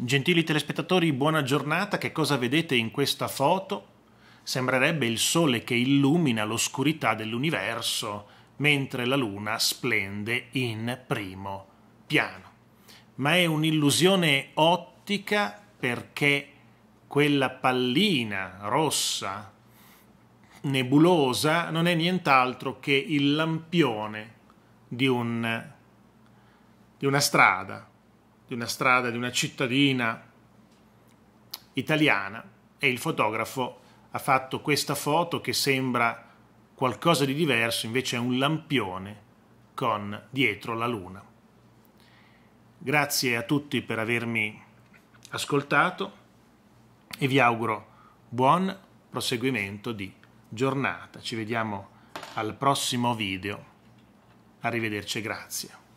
Gentili telespettatori, buona giornata. Che cosa vedete in questa foto? Sembrerebbe il sole che illumina l'oscurità dell'universo, mentre la luna splende in primo piano. Ma è un'illusione ottica perché quella pallina rossa nebulosa non è nient'altro che il lampione di, un, di una strada di una strada, di una cittadina italiana e il fotografo ha fatto questa foto che sembra qualcosa di diverso, invece è un lampione con dietro la luna. Grazie a tutti per avermi ascoltato e vi auguro buon proseguimento di giornata. Ci vediamo al prossimo video. Arrivederci, grazie.